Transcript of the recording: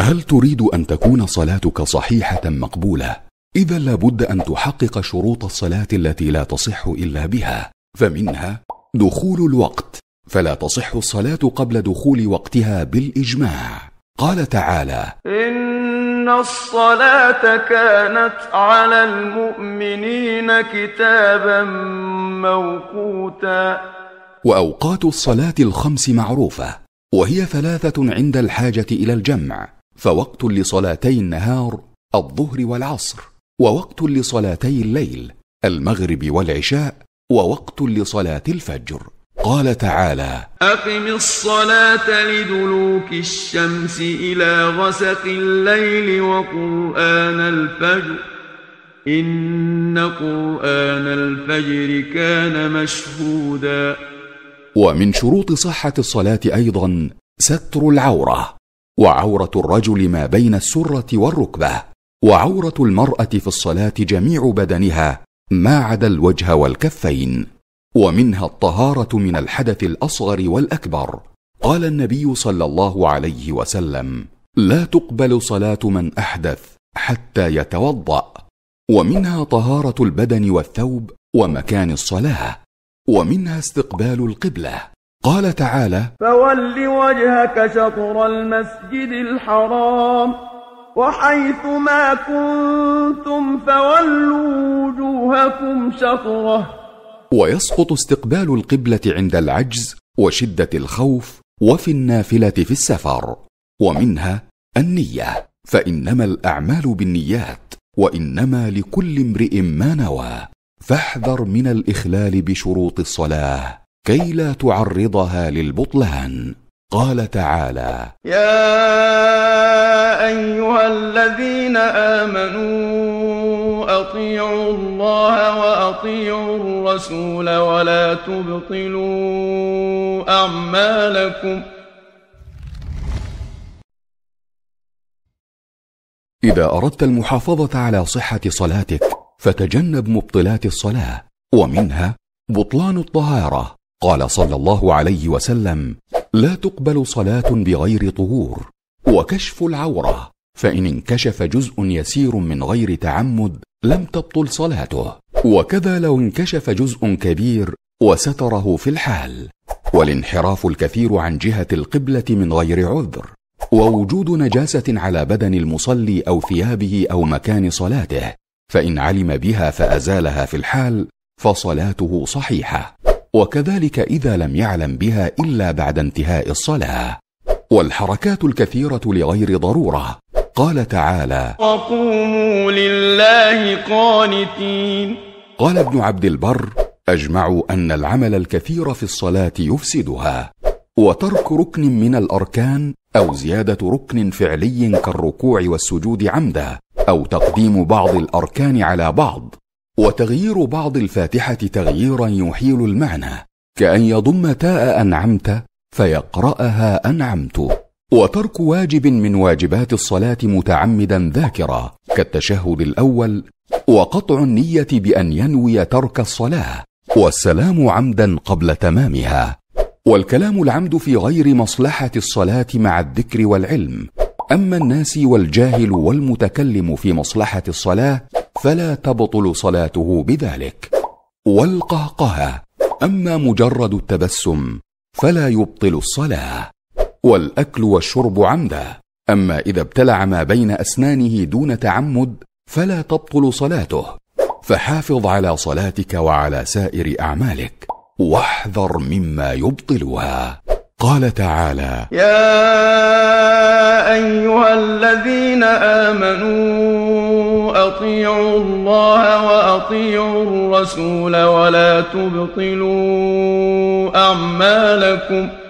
هل تريد ان تكون صلاتك صحيحه مقبوله اذا لابد ان تحقق شروط الصلاه التي لا تصح الا بها فمنها دخول الوقت فلا تصح الصلاه قبل دخول وقتها بالاجماع قال تعالى ان الصلاه كانت على المؤمنين كتابا موقوتا واوقات الصلاه الخمس معروفه وهي ثلاثه عند الحاجه الى الجمع فوقت لصلاتي النهار الظهر والعصر ووقت لصلاتي الليل المغرب والعشاء ووقت لصلاه الفجر قال تعالى اقم الصلاه لدلوك الشمس الى غسق الليل وقران الفجر ان قران الفجر كان مشهودا ومن شروط صحه الصلاه ايضا ستر العوره وعوره الرجل ما بين السره والركبه وعوره المراه في الصلاه جميع بدنها ما عدا الوجه والكفين ومنها الطهاره من الحدث الاصغر والاكبر قال النبي صلى الله عليه وسلم لا تقبل صلاه من احدث حتى يتوضا ومنها طهاره البدن والثوب ومكان الصلاه ومنها استقبال القبله قال تعالى فول وجهك شطر المسجد الحرام وحيث ما كنتم فولوا وجوهكم شطره ويسقط استقبال القبله عند العجز وشده الخوف وفي النافله في السفر ومنها النيه فانما الاعمال بالنيات وانما لكل امرئ ما نوى فاحذر من الاخلال بشروط الصلاه كي لا تعرضها للبطلان قال تعالى يا ايها الذين امنوا اطيعوا الله واطيعوا الرسول ولا تبطلوا اعمالكم اذا اردت المحافظه على صحه صلاتك فتجنب مبطلات الصلاه ومنها بطلان الطهاره قال صلى الله عليه وسلم لا تقبل صلاه بغير طهور وكشف العوره فان انكشف جزء يسير من غير تعمد لم تبطل صلاته وكذا لو انكشف جزء كبير وستره في الحال والانحراف الكثير عن جهه القبله من غير عذر ووجود نجاسه على بدن المصلي او ثيابه او مكان صلاته فان علم بها فازالها في الحال فصلاته صحيحه وكذلك اذا لم يعلم بها الا بعد انتهاء الصلاه والحركات الكثيره لغير ضروره قال تعالى وقوموا لله قانتين قال ابن عبد البر اجمعوا ان العمل الكثير في الصلاه يفسدها وترك ركن من الاركان او زياده ركن فعلي كالركوع والسجود عمدا او تقديم بعض الاركان على بعض وتغيير بعض الفاتحة تغييرا يحيل المعنى كأن يضم تاء أنعمت فيقرأها أنعمت وترك واجب من واجبات الصلاة متعمدا ذاكرا كالتشهد الأول وقطع النية بأن ينوي ترك الصلاة والسلام عمدا قبل تمامها والكلام العمد في غير مصلحة الصلاة مع الذكر والعلم أما الناس والجاهل والمتكلم في مصلحة الصلاة فلا تبطل صلاته بذلك والقهقه اما مجرد التبسم فلا يبطل الصلاه والاكل والشرب عمدا اما اذا ابتلع ما بين اسنانه دون تعمد فلا تبطل صلاته فحافظ على صلاتك وعلى سائر اعمالك واحذر مما يبطلها قال تعالى يا أيها الذين آمنوا أطيعوا الله وأطيعوا الرسول ولا تبطلوا أعمالكم ۖ